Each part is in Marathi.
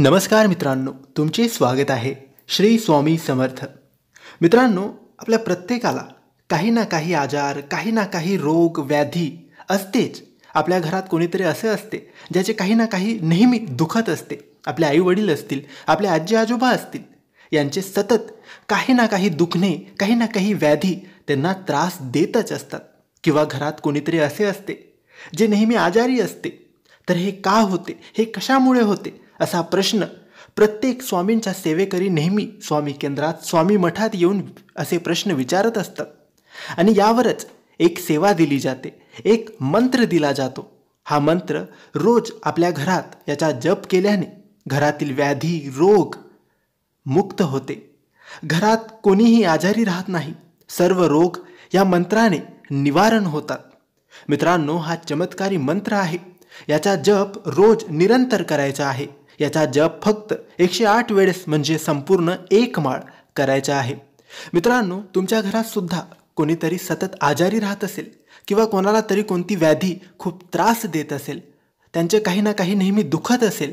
नमस्कार मित्रांनो तुमचे स्वागत आहे श्री स्वामी समर्थ मित्रांनो आपल्या प्रत्येकाला काही ना काही आजार काही ना काही रोग व्याधी असतेच आपल्या घरात कोणीतरी असे असते ज्याचे काही ना काही नेहमी दुखत असते आपले आई वडील असतील आपले आजी आजोबा असतील यांचे सतत काही ना काही दुखणे काही ना काही व्याधी त्यांना त्रास देतच असतात किंवा घरात कोणीतरी असे असते जे नेहमी आजारी असते तर हे का होते हे कशामुळे होते असा प्रश्न प्रत्येक स्वामींच्या सेवेकरी नेहमी स्वामी केंद्रात स्वामी मठात येऊन असे प्रश्न विचारत असतात आणि यावरच एक सेवा दिली जाते एक मंत्र दिला जातो हा मंत्र रोज आपल्या घरात याचा जप केल्याने घरातील व्याधी रोग मुक्त होते घरात कोणीही आजारी राहत नाही सर्व रोग या मंत्राने निवारण होतात मित्रांनो हा चमत्कारी मंत्र आहे याचा जप रोज निरंतर करायचा आहे याचा जप फक्त एकशे आठ वेळेस म्हणजे संपूर्ण एक माळ करायचा आहे मित्रांनो तुमच्या घरात सुद्धा कोणीतरी सतत आजारी राहत असेल किंवा कोणाला तरी कोणती व्याधी खूप त्रास देत असेल त्यांचे काही ना काही नेहमी दुखत असेल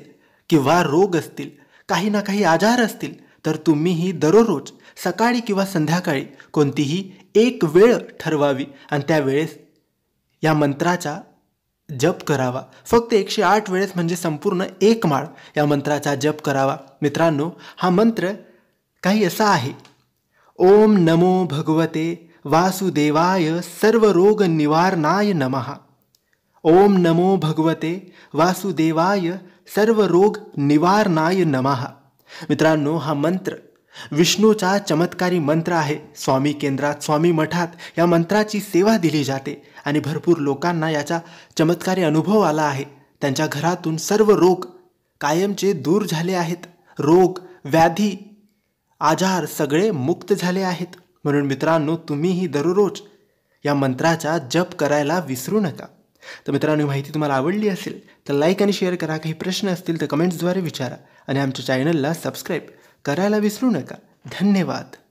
किंवा रोग असतील काही ना काही आजार असतील तर तुम्हीही दररोज सकाळी किंवा संध्याकाळी कोणतीही एक वेळ ठरवावी आणि त्यावेळेस या मंत्राचा जप करावा फक्त एकशे आठ वेळेस म्हणजे संपूर्ण एक माळ या मंत्राचा जप करावा मित्रांनो हा मंत्र काही असा आहे ओम नमो भगवते वासुदेवाय सर्व रोग निवारणाय नमहा ओम नमो भगवते वासुदेवाय सर्व रोग निवारणाय नमहा मित्रांनो हा मंत्र विष्णूचा चमत्कारी मंत्र आहे स्वामी केंद्रात स्वामी मठात या मंत्राची सेवा दिली जाते आणि भरपूर लोकांना याचा चमत्कारी अनुभव आला आहे त्यांच्या घरातून सर्व रोग कायमचे दूर झाले आहेत रोग व्याधी आजार सगळे मुक्त झाले आहेत म्हणून मित्रांनो तुम्हीही दररोज या मंत्राचा जप करायला विसरू नका तर मित्रांनो माहिती तुम्हाला आवडली असेल तर लाईक आणि शेअर करा काही प्रश्न असतील तर कमेंट्सद्वारे विचारा आणि आमच्या चॅनलला सबस्क्राईब करायला विसरू नका धन्यवाद